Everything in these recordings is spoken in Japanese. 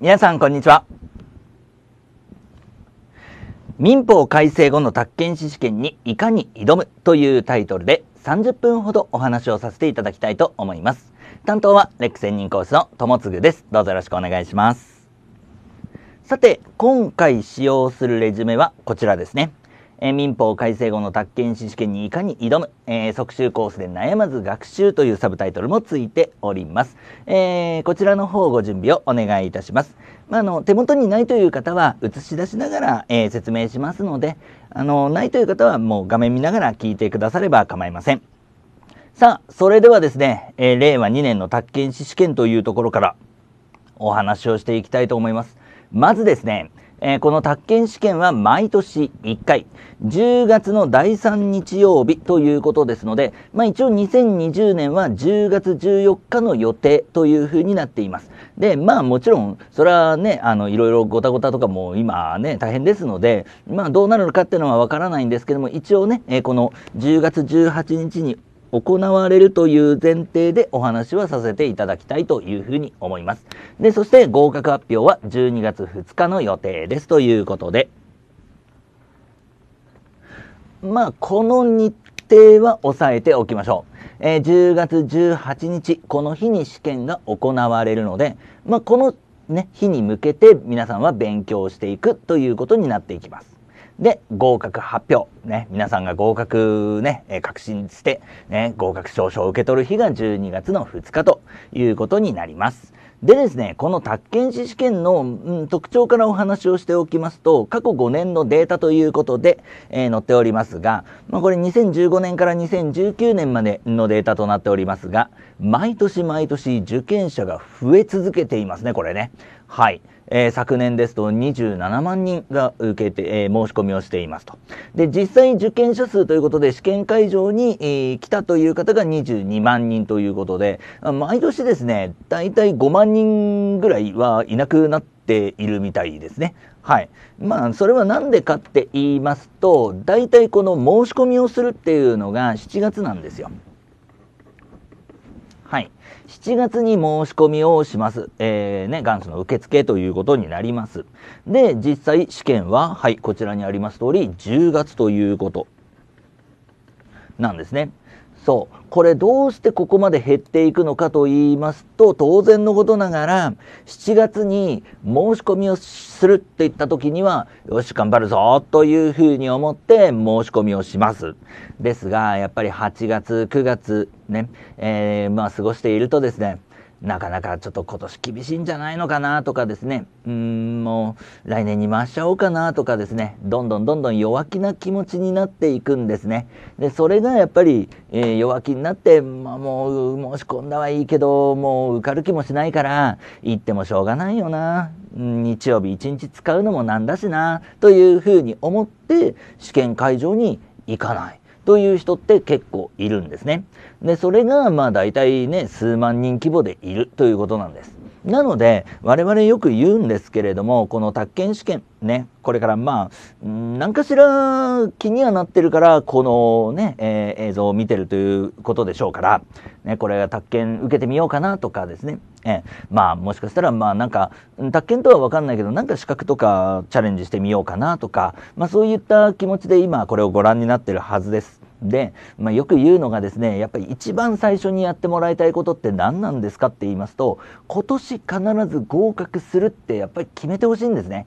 皆さんこんにちは民法改正後の宅建士試験にいかに挑むというタイトルで30分ほどお話をさせていただきたいと思います担当はレック専任講師の友次ですどうぞよろしくお願いしますさて今回使用するレジュメはこちらですねえ民法改正後の宅建士試験にいかに挑む、えー、即習コースで悩まず学習というサブタイトルもついております。えー、こちらの方ご準備をお願いいたします。まあ、あの手元にないという方は映し出しながら、えー、説明しますので、あのないという方はもう画面見ながら聞いてくだされば構いません。さあ、それではですね、え令和2年の宅建士試験というところからお話をしていきたいと思います。まずですね、えー、この宅建試験は毎年1回、10月の第3日曜日ということですので、まあ一応2020年は10月14日の予定というふうになっています。で、まあもちろん、それはね、あの、いろいろごたごたとかも今ね、大変ですので、まあどうなるのかっていうのはわからないんですけども、一応ね、えー、この10月18日に行われるという前提でお話はさせていただきたいというふうに思います。で、そして合格発表は12月2日の予定ですということで、まあ、この日程は押さえておきましょう。えー、10月18日、この日に試験が行われるので、まあ、このね、日に向けて皆さんは勉強していくということになっていきます。で、合格発表。ね、皆さんが合格ね、えー、確信して、ね、合格証書を受け取る日が12月の2日ということになります。でですね、この宅建士試験の、うん、特徴からお話をしておきますと、過去5年のデータということで、えー、載っておりますが、まあ、これ2015年から2019年までのデータとなっておりますが、毎年毎年受験者が増え続けていますね、これね。はい。えー、昨年ですと27万人が受けて、えー、申し込みをしていますと。で、実際受験者数ということで試験会場に、えー、来たという方が22万人ということで、毎年ですね、だいたい5万人ぐらいはいなくなっているみたいですね。はい。まあ、それは何でかって言いますと、大体この申し込みをするっていうのが7月なんですよ。7月に申し込みをします。えー、ね、元祖の受付ということになります。で、実際試験は、はい、こちらにあります通り、10月ということなんですね。そうこれどうしてここまで減っていくのかと言いますと当然のことながら7月に申し込みをするって言った時にはよし頑張るぞというふうに思って申し込みをしますですがやっぱり8月9月ね、えー、まあ過ごしているとですねなかなかちょっと今年厳しいんじゃないのかなとかですねうんもう来年に回しちゃおうかなとかですねどんどんどんどん弱気な気持ちになっていくんですねでそれがやっぱり、えー、弱気になって、まあ、もう申し込んだはいいけどもう受かる気もしないから行ってもしょうがないよな日曜日一日使うのもなんだしなというふうに思って試験会場に行かない。という人って結構いるんですね。でそれがまあ大体ね数万人規模でいるということなんです。なので我々よく言うんですけれどもこの宅建試験ねこれからまあ何かしら気にはなってるからこのね、えー、映像を見てるということでしょうから、ね、これ宅建受けてみようかなとかですねえまあもしかしたらまあなんか宅建とは分かんないけどなんか資格とかチャレンジしてみようかなとか、まあ、そういった気持ちで今これをご覧になってるはずです。で、まあ、よく言うのがですねやっぱり一番最初にやってもらいたいことって何なんですかって言いますと今年必ず合格するってやっぱり決めてほしいんですね。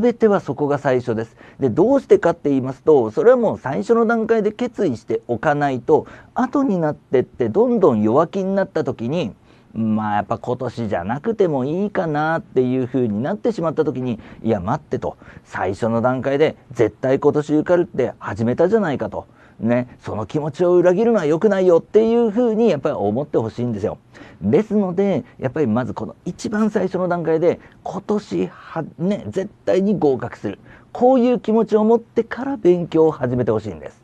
べてはそこが最初です。でどうしてかって言いますとそれはもう最初の段階で決意しておかないと後になってってどんどん弱気になった時にまあやっぱ今年じゃなくてもいいかなっていう風になってしまった時にいや待ってと最初の段階で絶対今年受かるって始めたじゃないかと。ね、その気持ちを裏切るのは良くないよっていうふうにやっぱり思ってほしいんですよ。ですのでやっぱりまずこの一番最初の段階で今年は、ね、絶対に合格するこういう気持ちを持ってから勉強を始めてほしいんです。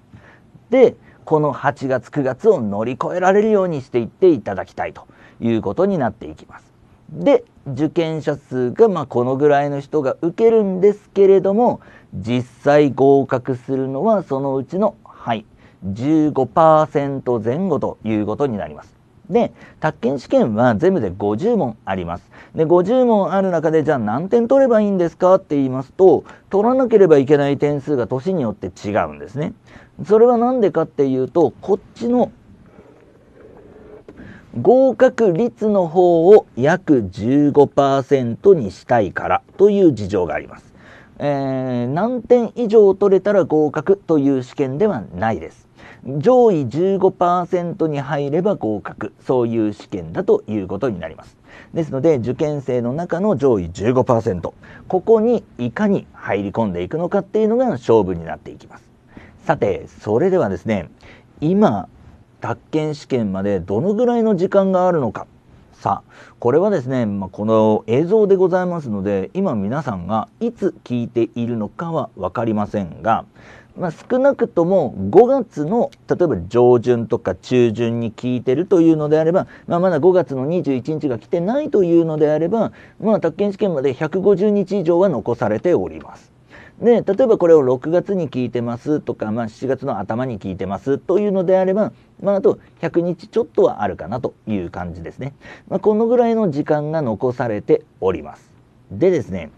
でこの8月9月を乗り越えられるようにしていっていただきたいということになっていきます。で受験者数がまこのぐらいの人が受けるんですけれども実際合格するのはそのうちのはい、15%前後ということになります。で、宅建試験は全部で50問あります。で、50問ある中で、じゃあ何点取ればいいんですかって言いますと、取らなければいけない点数が年によって違うんですね。それは何でかっていうと、こっちの合格率の方を約15%にしたいからという事情があります。えー、何点以上取れたら合格という試験ではないです。上位15%に入れば合格そういう試験だということになりますですので受験生の中の上位15%ここにいかに入り込んでいくのかっていうのが勝負になっていきますさてそれではですね今宅建試験までどのぐらいの時間があるのかさあ、これはですね、まあ、この映像でございますので、今皆さんがいつ聞いているのかは分かりませんが、まあ、少なくとも5月の例えば上旬とか中旬に聞いてるというのであれば、まあ、まだ5月の21日が来てないというのであれば、まあ、宅建試験まで150日以上は残されております。ね、例えばこれを6月に聞いてますとか、まあ、7月の頭に聞いてますというのであれば、まあ、あと100日ちょっとはあるかなという感じですね。まあ、このぐらいの時間が残されております。でですね、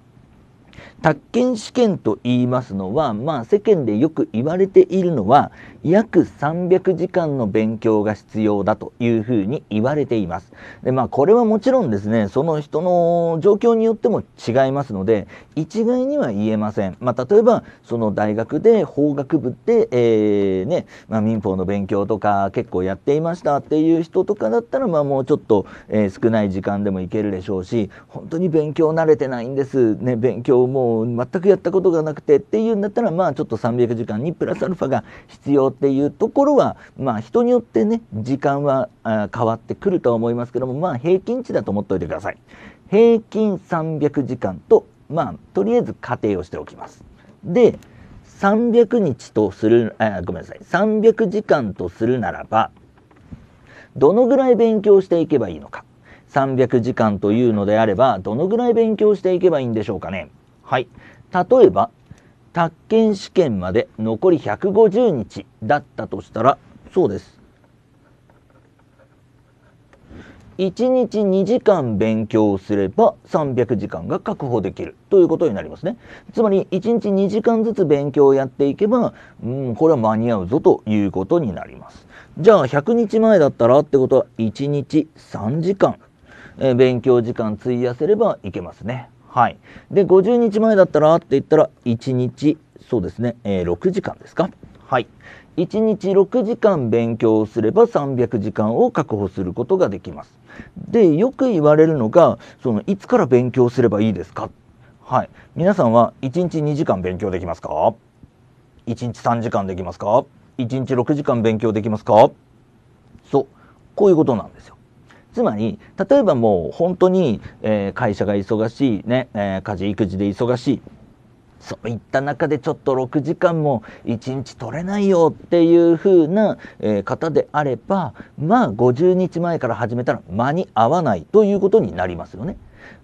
宅建試験と言いますのは、まあ、世間でよく言われているのは約300時間の勉強が必要だというふうに言われています。でまあ、これはもちろんですねその人の状況によっても違いますので一概には言えません。まあ、例えばその大学で法学部で、えー、ねまあ、民法の勉強とか結構やっていましたっていう人とかだったら、まあ、もうちょっと、えー、少ない時間でもいけるでしょうし本当に勉強慣れてないんです、ね、勉強もう全くやったことがなくてっていうんだったらまあちょっと300時間にプラスアルファが必要っていうところはまあ人によってね時間は変わってくるとは思いますけどもまあ平均値だと思っておいてください。平均300時間とまあとりあえず仮定をしておきます。で300日とするあごめんなさい300時間とするならばどのぐらい勉強していけばいいのか300時間というのであればどのぐらい勉強していけばいいんでしょうかねはい。例えば、宅建試験まで残り150日だったとしたら、そうです。1日2時間勉強すれば300時間が確保できるということになりますね。つまり1日2時間ずつ勉強をやっていけば、うん、これは間に合うぞということになります。じゃあ100日前だったらってことは1日3時間、えー、勉強時間費やせればいけますね。はい。で、50日前だったらって言ったら、1日、そうですね、えー、6時間ですか。はい。1日6時間勉強すれば300時間を確保することができます。で、よく言われるのが、その、いつから勉強すればいいですかはい。皆さんは、1日2時間勉強できますか ?1 日3時間できますか ?1 日6時間勉強できますかそう。こういうことなんですよ。つまり例えばもう本当に、えー、会社が忙しいね、えー、家事育児で忙しいそういった中でちょっと6時間も1日取れないよっていう風な、え方であればまあ50日前から始めたら間に合わないということになりますよね。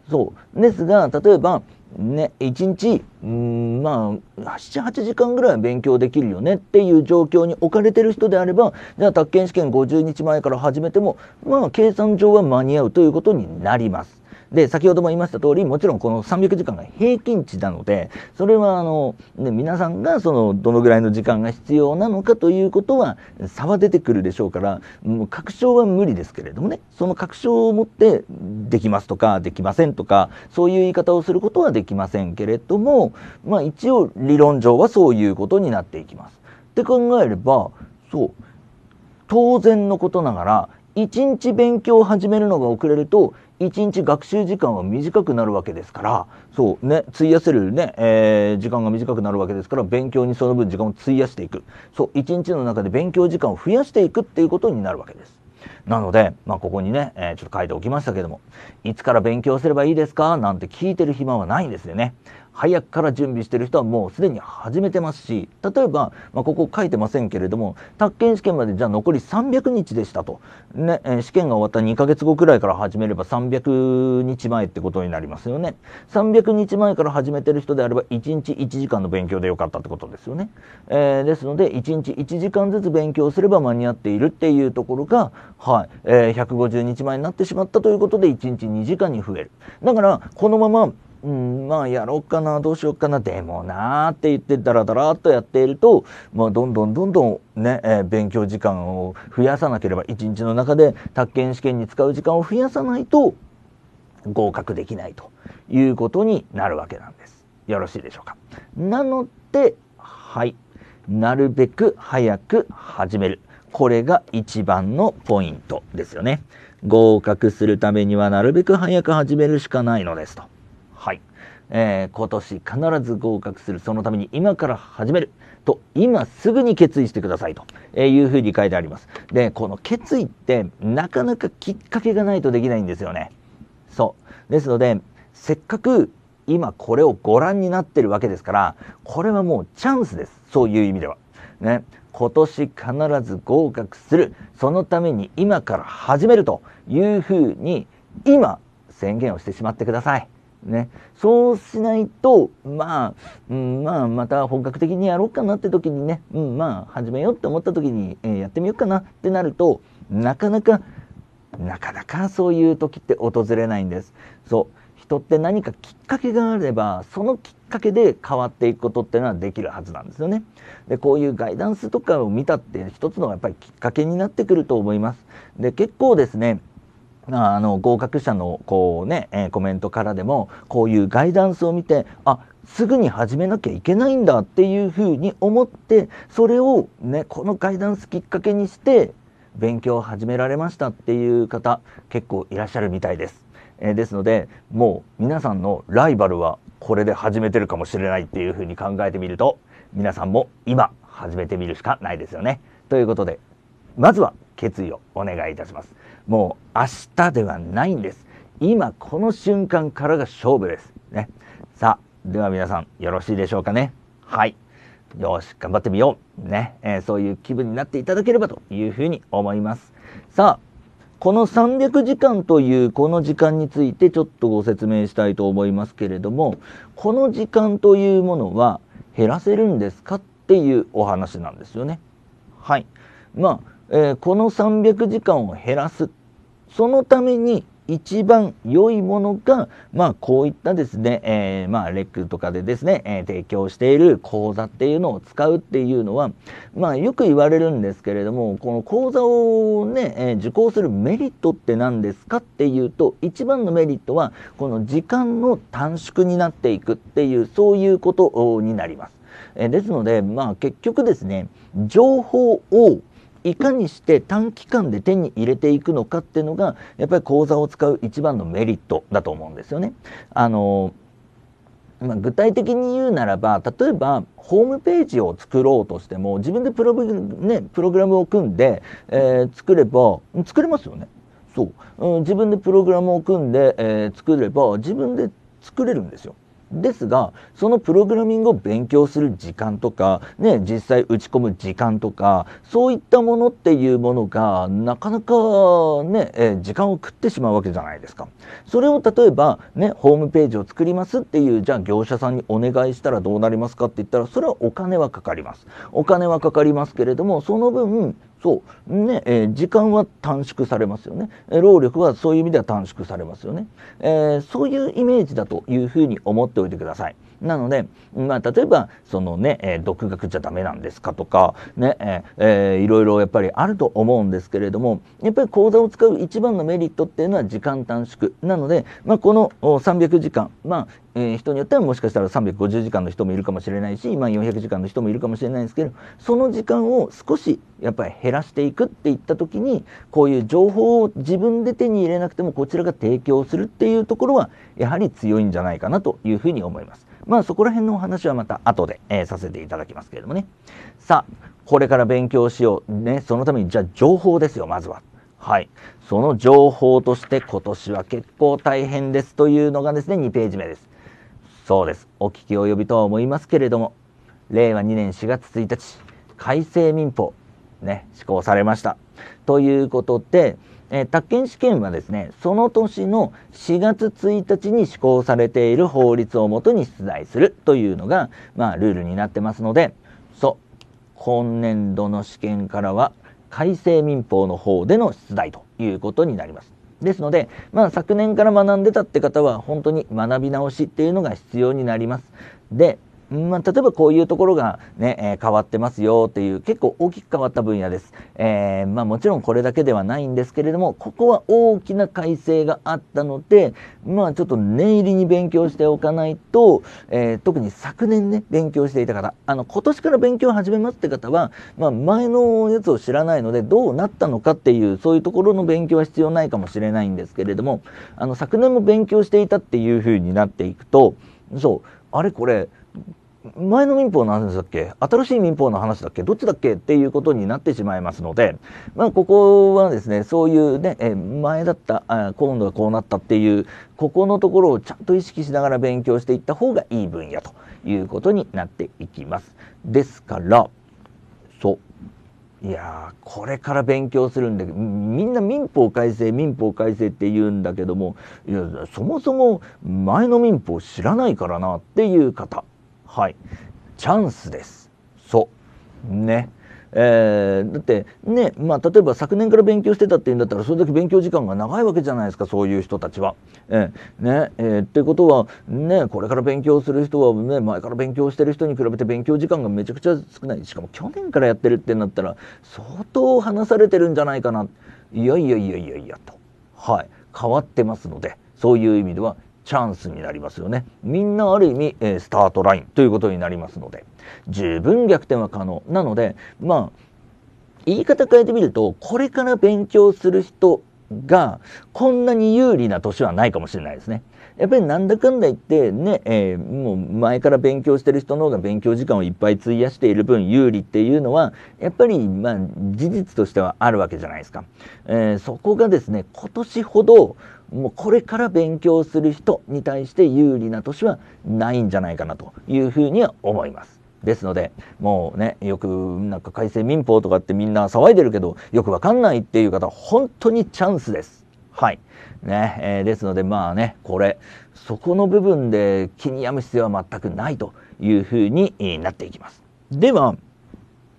そうですが例えばね、1日うんまあ78時間ぐらいは勉強できるよねっていう状況に置かれてる人であればじゃあ宅建試験50日前から始めてもまあ計算上は間に合うということになります。で、先ほども言いました通り、もちろんこの300時間が平均値なので、それはあの、ね、皆さんがそのどのぐらいの時間が必要なのかということは差は出てくるでしょうから、もう確証は無理ですけれどもね、その確証を持ってできますとかできませんとか、そういう言い方をすることはできませんけれども、まあ一応理論上はそういうことになっていきます。って考えれば、そう、当然のことながら、1日勉強を始めるのが遅れると一日学習時間は短くなるわけですからそうね費やせるね、えー、時間が短くなるわけですから勉強にその分時間を費やしていくそう一日の中で勉強時間を増やしていくっていうことになるわけです。なので、まあ、ここにね、えー、ちょっと書いておきましたけども、いつから勉強すればいいですかなんて聞いてる暇はないんですよね。早くから準備してる人はもうすでに始めてますし例えば、まあ、ここ書いてませんけれども宅建試験までじゃあ残り300日でしたと、ね、えー、試験が終わった2ヶ月後くらいから始めれば300日前ってことになりますよね300日前から始めてる人であれば1日1時間の勉強でよかったってことですよね、えー、ですので1日1時間ずつ勉強すれば間に合っているっていうところが、はいえー、150日前になってしまったということで1日2時間に増えるだからこのままうん、まあやろうかな、どうしようかな、でもなーって言ってダラダラっとやっていると、まあどんどんどんどんね、えー、勉強時間を増やさなければ、一日の中で宅建試験に使う時間を増やさないと合格できないということになるわけなんです。よろしいでしょうか。なので、はい。なるべく早く始める。これが一番のポイントですよね。合格するためにはなるべく早く始めるしかないのですと。えー、今年必ず合格するそのために今から始めると今すぐに決意してくださいというふうに書いてありますでこの決意ってなかなかきっかけがないとできないんですよねそうですのでせっかく今これをご覧になってるわけですからこれはもうチャンスですそういう意味ではね今年必ず合格するそのために今から始めるというふうに今宣言をしてしまってください。ね、そうしないと、まあ、うん、まあ、また本格的にやろうかなって時にね、うん、まあ、始めようって思った時に、えー、やってみようかなってなると、なかなか、なかなかそういう時って訪れないんです。そう。人って何かきっかけがあれば、そのきっかけで変わっていくことっていうのはできるはずなんですよね。で、こういうガイダンスとかを見たって一つのやっぱりきっかけになってくると思います。で、結構ですね、あの合格者のこうね、えー、コメントからでもこういうガイダンスを見てあすぐに始めなきゃいけないんだっていうふうに思ってそれをねこのガイダンスきっかけにして勉強を始められましたっていう方結構いらっしゃるみたいです。えー、ですのでもう皆さんのライバルはこれで始めてるかもしれないっていうふうに考えてみると皆さんも今始めてみるしかないですよね。ということでまずは決意をお願いいたします。もう明日ではないんです今この瞬間からが勝負ですねさあでは皆さんよろしいでしょうかねはいよし頑張ってみようね、えー、そういう気分になっていただければというふうに思いますさあこの300時間というこの時間についてちょっとご説明したいと思いますけれどもこの時間というものは減らせるんですかっていうお話なんですよね。はい。まあ、えー、この300時間を減らすそのために一番良いものが、まあ、こういったですね、えー、まあ、レックとかでですね、えー、提供している講座っていうのを使うっていうのは、まあ、よく言われるんですけれども、この講座をね、えー、受講するメリットって何ですかっていうと、一番のメリットは、この時間の短縮になっていくっていう、そういうことになります。えですので、まあ、結局ですね、情報をいかにして短期間で手に入れていくのかっていうのがやっぱり口座を使う一番のメリットだと思うんですよね。あのまあ、具体的に言うならば例えばホームページを作ろうとしても自分でプログ,、ね、プログラムを組んで、えー、作れば作れますよね。そう、うん、自分でプログラムを組んで、えー、作れば自分で作れるんですよ。ですがそのプログラミングを勉強する時間とか、ね、実際打ち込む時間とかそういったものっていうものがなかなかね、え時間を食ってしまうわけじゃないですか。それを例えば、ね、ホームページを作りますっていうじゃあ業者さんにお願いしたらどうなりますかって言ったらそれはお金はかかります。お金はかかりますけれどもその分そうね、えー、時間は短縮されますよね、えー、労力はそういう意味では短縮されますよね、えー、そういうイメージだというふうに思っておいてください。なので、まあ、例えばそのね、えー、独学じゃダメなんですかとかね、えー、えいろいろやっぱりあると思うんですけれどもやっぱり講座を使う一番のメリットっていうのは時間短縮なので、まあ、この300時間まあえ人によってはもしかしたら350時間の人もいるかもしれないし、まあ、400時間の人もいるかもしれないんですけどその時間を少しやっぱり減らしていくっていった時にこういう情報を自分で手に入れなくてもこちらが提供するっていうところはやはり強いんじゃないかなというふうに思います。まあそこら辺のお話はまた後で、えー、させていただきますけれどもね。さあ、これから勉強しよう。ね、そのために、じゃあ情報ですよ、まずは。はい。その情報として今年は結構大変ですというのがですね、2ページ目です。そうです。お聞き及びとは思いますけれども、令和2年4月1日、改正民法、ね、施行されました。ということで、えー、宅建試験はですねその年の4月1日に施行されている法律をもとに出題するというのが、まあ、ルールになってますのでそう今年度の試験からは改正民法の方での出題ということになります。ですので、まあ、昨年から学んでたって方は本当に学び直しっていうのが必要になります。でまあ、例えばこういうところがね、えー、変わってますよっていう結構大きく変わった分野です、えー、まあ、もちろんこれだけではないんですけれどもここは大きな改正があったのでまあちょっと念入りに勉強しておかないと、えー、特に昨年ね勉強していた方あの今年から勉強を始めますって方は、まあ、前のやつを知らないのでどうなったのかっていうそういうところの勉強は必要ないかもしれないんですけれどもあの昨年も勉強していたっていうふうになっていくとそうあれこれ前の民法の話だっけ新しい民法の話だっけどっちだっけっていうことになってしまいますので、まあ、ここはですね、そういうね、え前だった、あ今度はこうなったっていう、ここのところをちゃんと意識しながら勉強していった方がいい分野ということになっていきます。ですから、そう。いやこれから勉強するんだけど、みんな民法改正、民法改正って言うんだけども、いや、そもそも前の民法知らないからなっていう方。はい。チャンスです。そう。ね。えー、だってね、まあ、例えば昨年から勉強してたっていうんだったらそれだけ勉強時間が長いわけじゃないですかそういう人たちは。えー、ねえー、ってことは、ね、これから勉強する人は、ね、前から勉強してる人に比べて勉強時間がめちゃくちゃ少ないしかも去年からやってるってなったら相当離されてるんじゃないかないやいやいやいやいやと、はい、変わってますのでそういう意味ではチャンスになりますよねみんなある意味、えー、スタートラインということになりますので十分逆転は可能なのでまあ言い方変えてみるとこれから勉強する人がこんなに有利な年はないかもしれないですね。やっぱりなんだかんだ言ってね、えー、もう前から勉強してる人の方が勉強時間をいっぱい費やしている分有利っていうのはやっぱりまあ事実としてはあるわけじゃないですか。えー、そこがですね今年ほどもうこれから勉強する人に対して有利な年はないんじゃないかなというふうには思います。ですのでもうねよくなんか改正民法とかってみんな騒いでるけどよくわかんないっていう方本当にチャンスです。はいね、えー、ですのでまあねこれそこの部分で気に病む必要は全くないというふうになっていきます。では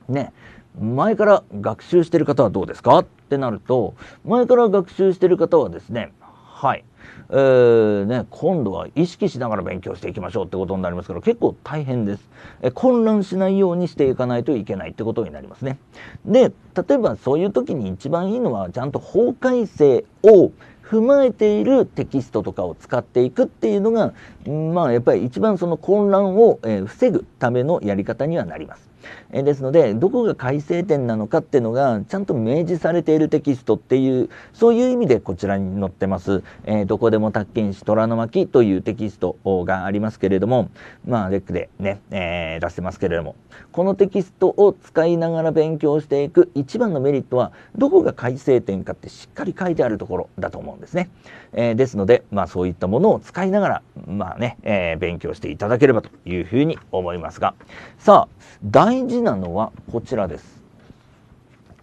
ね前から学習してる方はどうですかってなると前から学習してる方はですねはい、えーね、今度は意識しながら勉強していきましょうってことになりますから結構大変です、え混乱しないようにしていかないといけないってことになりますねで例えばそういう時に一番いいのはちゃんと法改正を踏まえているテキストとかを使っていくっていうのがまあ、やっぱり一番その混乱を、え防ぐためのやり方にはなります。えですのでどこが改正点なのかっていうのがちゃんと明示されているテキストっていうそういう意味でこちらに載ってます、えー、どこでも宅建士虎の巻というテキストがありますけれどもまあレックでね、えー、出してますけれどもこのテキストを使いながら勉強していく一番のメリットはどこが改正点かってしっかり書いてあるところだと思うんですね、えー、ですのでまあそういったものを使いながらまあね、えー、勉強していただければというふうに思いますが、さあ、大事なのはこちらです。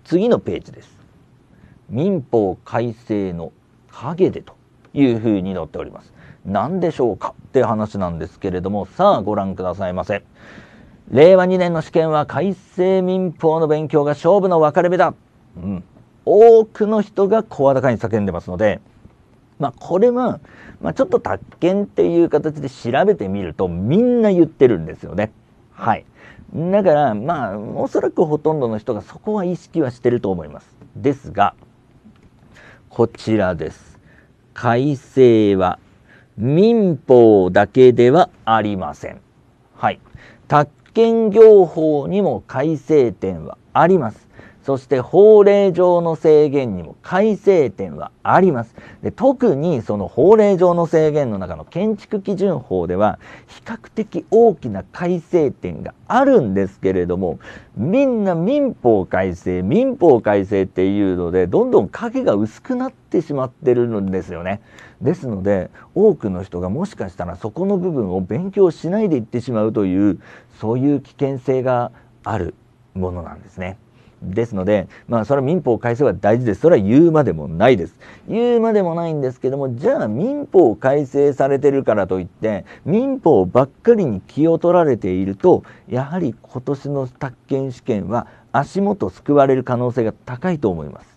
次のページです。民法改正の陰でというふうに載っております。何でしょうかって話なんですけれども、さあご覧くださいませ。令和2年の試験は改正民法の勉強が勝負の分かれ目だ。うん。多くの人が声高に叫んでますので、まあ、これは、まあ、ちょっと宅建っていう形で調べてみるとみんな言ってるんですよね。はい。だから、まあ、おそらくほとんどの人がそこは意識はしてると思います。ですが、こちらです。改正は民法だけではありません。はい。宅建業法にも改正点はあります。そして法令上の制限にも改正点はあります。で特にその法令上の制限の中の建築基準法では比較的大きな改正点があるんですけれどもみんな民法改正民法改正っていうのでどんどん影が薄くなってしまってるんですよね。ですので多くの人がもしかしたらそこの部分を勉強しないでいってしまうというそういう危険性があるものなんですね。ですので、まあ、それは民法を改正は大事です。それは言うまでもないです。言うまでもないんですけども、じゃあ民法改正されてるからといって、民法ばっかりに気を取られていると、やはり今年の宅建試験は足元救われる可能性が高いと思います。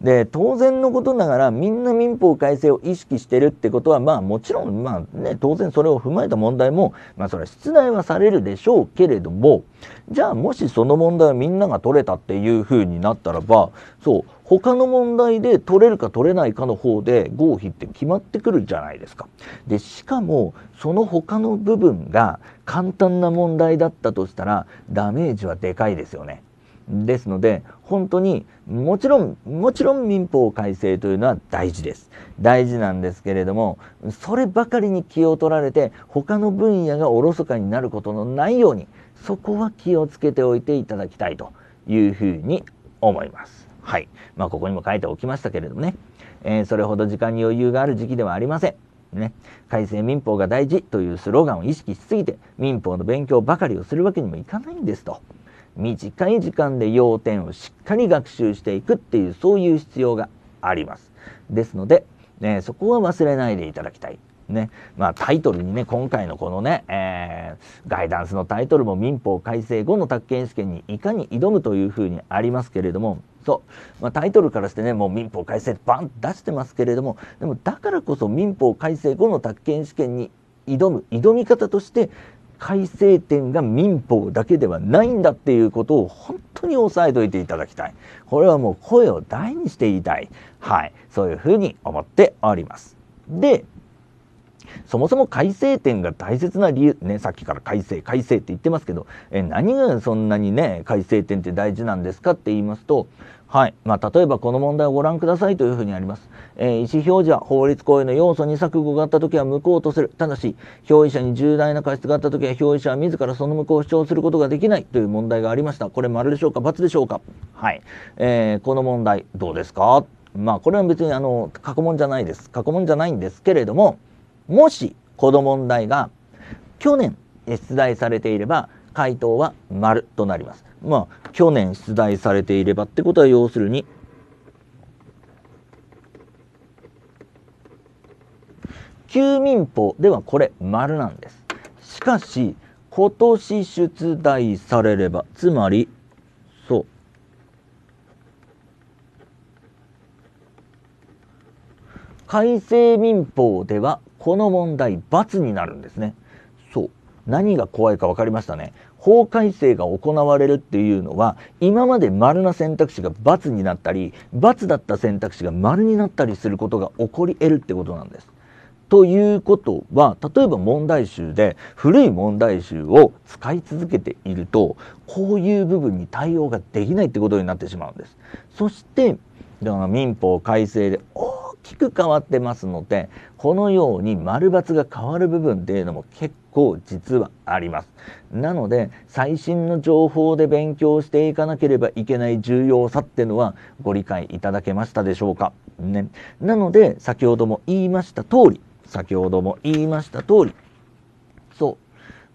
で、当然のことながらみんな民法改正を意識してるってことは、まあもちろん、まあね、当然それを踏まえた問題も、まあそれは出題はされるでしょうけれども、じゃあもしその問題をみんなが取れたっていう風になったらば、そう、他の問題で取れるか取れないかの方で合否って決まってくるじゃないですか。で、しかも、その他の部分が簡単な問題だったとしたら、ダメージはでかいですよね。ですので、本当に、もちろん、もちろん民法改正というのは大事です。大事なんですけれども、そればかりに気を取られて、他の分野がおろそかになることのないように、そこは気をつけておいていただきたいというふうに思います。はい。まあ、ここにも書いておきましたけれどもね、えー、それほど時間に余裕がある時期ではありません。ね、改正民法が大事というスローガンを意識しすぎて民法の勉強ばかりをするわけにもいかないんですと。短い時間で要点をしっかり学習していくっていうそういう必要があります。ですので、ね、そこは忘れないでいただきたい。ねまあ、タイトルにね今回のこのね、えー、ガイダンスのタイトルも民法改正後の宅建試験にいかに挑むというふうにありますけれどもそう、まあ、タイトルからしてねもう民法改正バン出してますけれどもでもだからこそ民法改正後の宅建試験に挑む挑み方として改正点が民法だけではないんだっていうことを本当に押さえといていただきたい。これはもう声を大にして言いたい。はい。そういうふうに思っております。で、そもそも改正点が大切な理由、ね、さっきから改正、改正って言ってますけど、え何がそんなにね、改正点って大事なんですかって言いますと、はい。まあ、例えばこの問題をご覧くださいというふうにあります。えー、意思表示は法律行為の要素に錯誤があったときは無効とする。ただし、表意者に重大な過失があったときは、表意者は自らその無効を主張することができないという問題がありました。これ丸でしょうか×でしょうかはい。えー、この問題、どうですかまあ、これは別にあの、過去問じゃないです。過去問じゃないんですけれども、もしこの問題が去年出題されていれば回答は丸となります。まあ去年出題されていればってことは要するに旧民法ではこれ丸なんです。しかし今年出題されればつまりそう改正民法ではこの問題、罰になるんですね。そう。何が怖いか分かりましたね。法改正が行われるっていうのは、今まで丸な選択肢が罰になったり、罰だった選択肢が丸になったりすることが起こり得るってことなんです。ということは、例えば問題集で古い問題集を使い続けていると、こういう部分に対応ができないってことになってしまうんです。そして、民法改正で、おきく変わってますのでこのように丸×が変わる部分っていうのも結構実はありますなので最新の情報で勉強していかなければいけない重要さっていうのはご理解いただけましたでしょうかねなので先ほども言いました通り先ほども言いました通りそ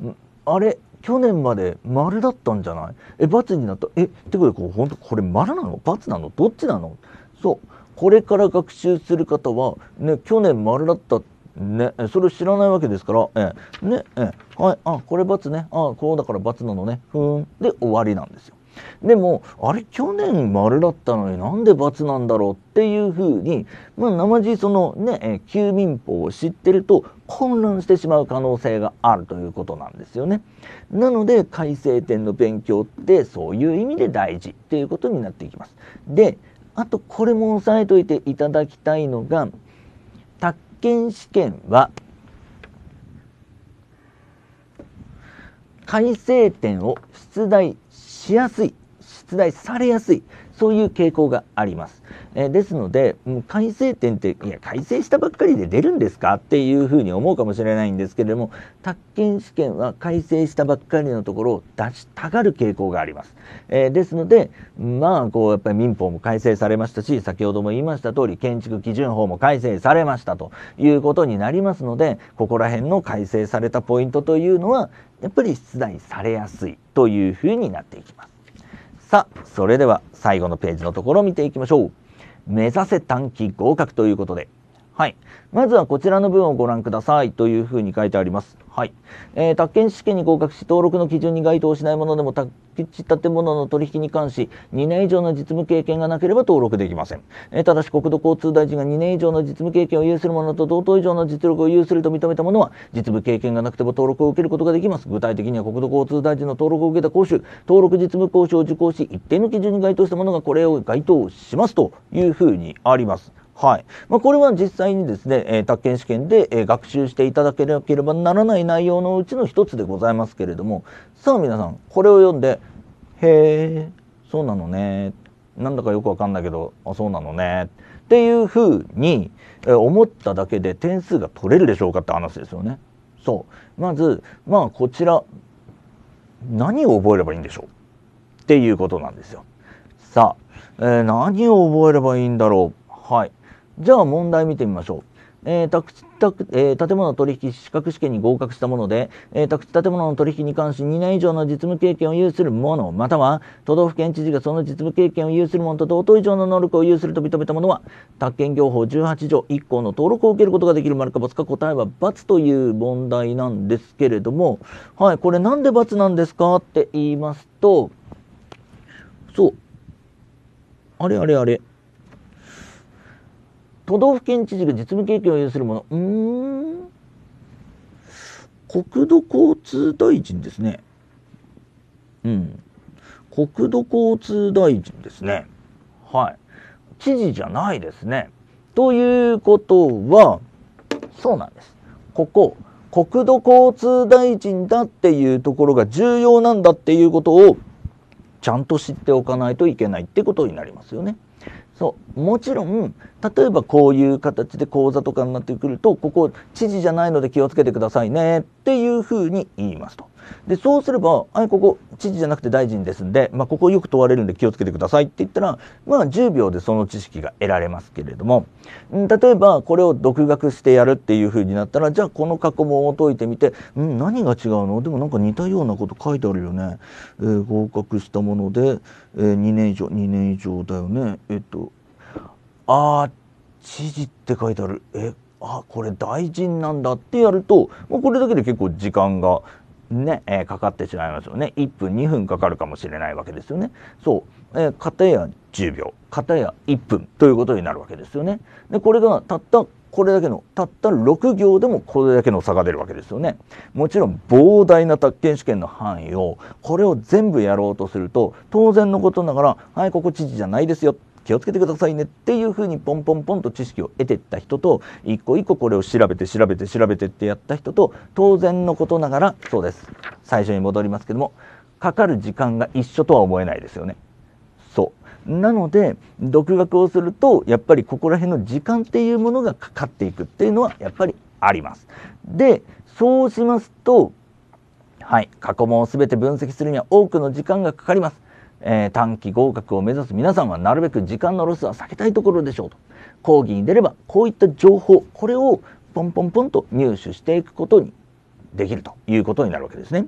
うあれ去年まで丸だったんじゃないえ、罰になった。え、ってことで、こう、本当これ丸なの罰なのどっちなのそう。これから学習する方は、ね、去年丸だったね、それを知らないわけですから、えー、ね、えー、はい、あ、これ×ね、あ、こうだから×なのね、ふーん、で終わりなんですよ。でも、あれ、去年丸だったのになんで×なんだろうっていうふうに、まあ、生地そのね、えー、休眠法を知ってると混乱してしまう可能性があるということなんですよね。なので、改正点の勉強ってそういう意味で大事っていうことになっていきます。で、あとこれも押さえといていただきたいのが宅建試験は改正点を出題しやすい出題されやすいそういう傾向があります。えー、ですので、改正点って、いや、改正したばっかりで出るんですかっていうふうに思うかもしれないんですけれども、宅建試験は改正したばっかりのところを出したがる傾向があります。えー、ですので、まあ、こう、やっぱり民法も改正されましたし、先ほども言いました通り、建築基準法も改正されましたということになりますので、ここら辺の改正されたポイントというのは、やっぱり出題されやすいというふうになっていきます。さあ、それでは最後のページのところを見ていきましょう。目指せ短期合格ということで。はい。まずはこちらの文をご覧くださいというふうに書いてあります。はい。えー、宅建試験に合格し、登録の基準に該当しないものでも、宅地建物の取引に関し、2年以上の実務経験がなければ登録できません。えー、ただし、国土交通大臣が2年以上の実務経験を有するものと同等以上の実力を有すると認めたものは、実務経験がなくても登録を受けることができます。具体的には国土交通大臣の登録を受けた講習、登録実務講習を受講し、一定の基準に該当したものがこれを該当しますというふうにあります。はい。まあ、これは実際にですね、えー、宅建試験で、えー、学習していただけければならない内容のうちの一つでございますけれどもさあ皆さんこれを読んで「へえそうなのね」なんだかよくわかんないけどあそうなのねっていうふうに、えー、思っただけで点数が取れるでしょうかって話ですよね。そうまずまあこちら何を覚えればいいんでしょうっていうことなんですよ。さあ、えー、何を覚えればいいんだろうはい。じゃあ問題見てみましょう。えー、宅地宅えー、建物取引資格試験に合格したもので、えー、宅地建物の取引に関し2年以上の実務経験を有する者、または都道府県知事がその実務経験を有する者と同等以上の能力を有すると認めた者は、宅建業法18条1項の登録を受けることができる丸か×か答えは×という問題なんですけれども、はい、これなんで×なんですかって言いますと、そう、あれあれあれ。都道府県知事が実務経験を有するものうん国土交通大臣ですねうん国土交通大臣ですねはい知事じゃないですねということはそうなんですここ国土交通大臣だっていうところが重要なんだっていうことをちゃんと知っておかないといけないってことになりますよね。そうもちろん例えばこういう形で講座とかになってくるとここ知事じゃないので気をつけてくださいねっていうふうに言いますと。でそうすれば「ここ知事じゃなくて大臣ですんで、まあ、ここよく問われるんで気をつけてください」って言ったら、まあ、10秒でその知識が得られますけれども例えばこれを独学してやるっていうふうになったらじゃあこの過去問を解いてみて「うん何が違うのでもなんか似たようなこと書いてあるよね、えー、合格したもので、えー、2年以上2年以上だよねえっとあ知事って書いてあるえあこれ大臣なんだってやるともうこれだけで結構時間がね、えー、かかってしまいますよね1分2分かかるかもしれないわけですよねそう、えー、片や10秒片や1分ということになるわけですよねでこれがたったこれだけのたった6行でもこれだけの差が出るわけですよねもちろん膨大な宅建試験の範囲をこれを全部やろうとすると当然のことながら「はいここ知事じゃないですよ」気をつけてくださいねっていうふうにポンポンポンと知識を得ていった人と一個一個これを調べて調べて調べてってやった人と当然のことながらそうです最初に戻りますけどもかかる時間が一緒とは思えないですよね。そうなので独学をするとやっぱりここら辺の時間っていうものがかかっていくっていうのはやっぱりあります。でそうしますとはい過去問を全て分析するには多くの時間がかかります。えー、短期合格を目指す皆さんはなるべく時間のロスは避けたいところでしょうと講義に出ればこういった情報これをポンポンポンと入手していくことにできるということになるわけですね。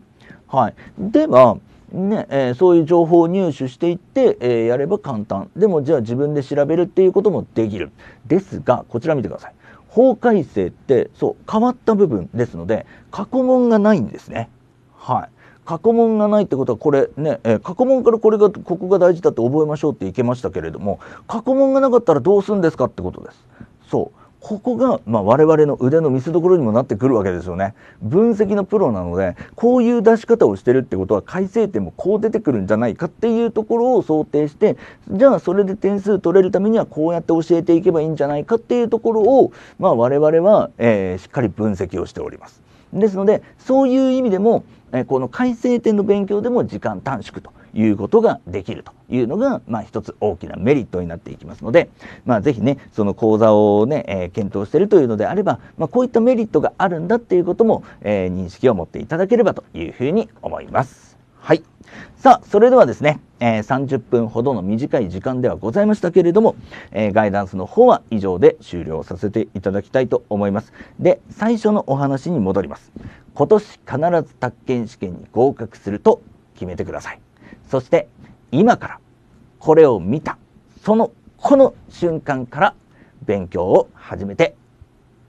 はい、では、ねえー、そういう情報を入手していって、えー、やれば簡単でもじゃあ自分で調べるっていうこともできるですがこちら見てください法改正ってそう変わった部分ですので過去問がないんですね。はい過去問がないってことはこれね、えー、過去問からこれがここが大事だって覚えましょうっていけましたけれども過去問がなかったらどうするんですかってことです。そうここが、まあ、我々の腕の見せ所にもなってくるわけですよね。分析のプロなのでこういう出し方をしてるってことは改正点もこう出てくるんじゃないかっていうところを想定してじゃあそれで点数取れるためにはこうやって教えていけばいいんじゃないかっていうところを、まあ、我々は、えー、しっかり分析をしております。ですのでそういう意味でも、えこの改正点の勉強でも時間短縮ということができるというのが、まあ、一つ大きなメリットになっていきますので、まあ、ぜひねその講座をね、えー、検討しているというのであれば、まあ、こういったメリットがあるんだっていうことも、えー、認識を持っていただければというふうに思います。はい。さあ、それではですね、えー、30分ほどの短い時間ではございましたけれども、えー、ガイダンスの方は以上で終了させていただきたいと思います。で、最初のお話に戻ります。今年必ず宅建試験に合格すると決めてください。そして、今からこれを見た、その、この瞬間から勉強を始めて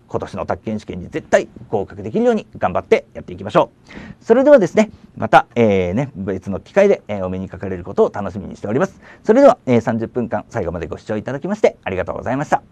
今年の宅建試験に絶対合格できるように頑張ってやっていきましょう。それではですね、また、えー、ね、別の機会で、えお目にかかれることを楽しみにしております。それでは、え30分間最後までご視聴いただきましてありがとうございました。